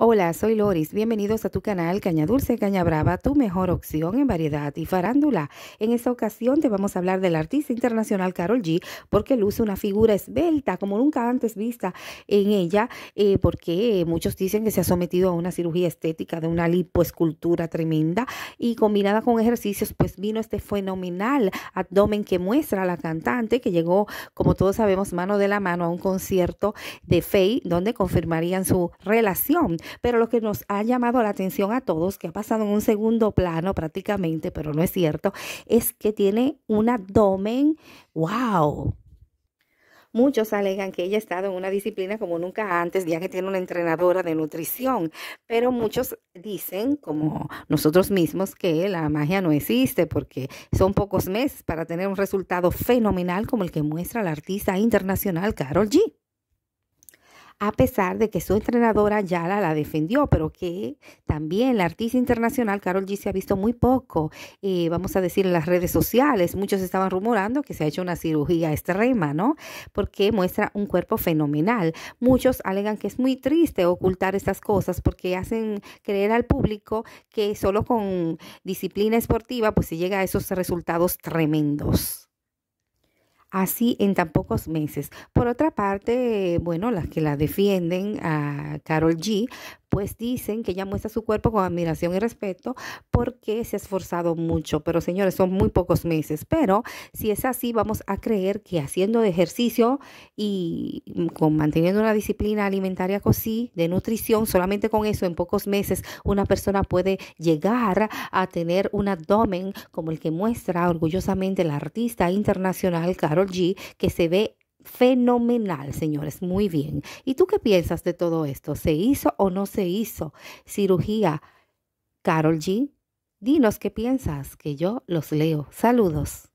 Hola, soy Loris. Bienvenidos a tu canal Caña Dulce, Caña Brava, tu mejor opción en variedad y farándula. En esta ocasión te vamos a hablar del artista internacional Carol G, porque luce una figura esbelta como nunca antes vista en ella, eh, porque muchos dicen que se ha sometido a una cirugía estética de una lipoescultura tremenda y combinada con ejercicios, pues vino este fenomenal abdomen que muestra la cantante que llegó, como todos sabemos, mano de la mano a un concierto de Faye, donde confirmarían su relación. Pero lo que nos ha llamado la atención a todos, que ha pasado en un segundo plano prácticamente, pero no es cierto, es que tiene un abdomen, wow, Muchos alegan que ella ha estado en una disciplina como nunca antes, ya que tiene una entrenadora de nutrición, pero muchos dicen, como nosotros mismos, que la magia no existe porque son pocos meses para tener un resultado fenomenal como el que muestra la artista internacional Carol G a pesar de que su entrenadora ya la defendió, pero que también la artista internacional Carol G se ha visto muy poco, eh, vamos a decir, en las redes sociales. Muchos estaban rumorando que se ha hecho una cirugía extrema, este ¿no? Porque muestra un cuerpo fenomenal. Muchos alegan que es muy triste ocultar estas cosas porque hacen creer al público que solo con disciplina esportiva pues se llega a esos resultados tremendos así en tan pocos meses. Por otra parte, bueno, las que la defienden a Carol G, pues dicen que ella muestra su cuerpo con admiración y respeto porque se ha esforzado mucho. Pero señores, son muy pocos meses. Pero si es así, vamos a creer que haciendo ejercicio y mm, con, manteniendo una disciplina alimentaria así, de nutrición, solamente con eso en pocos meses una persona puede llegar a tener un abdomen como el que muestra orgullosamente la artista internacional Carol G, que se ve fenomenal, señores, muy bien. ¿Y tú qué piensas de todo esto? ¿Se hizo o no se hizo cirugía Carol G? Dinos qué piensas, que yo los leo. Saludos.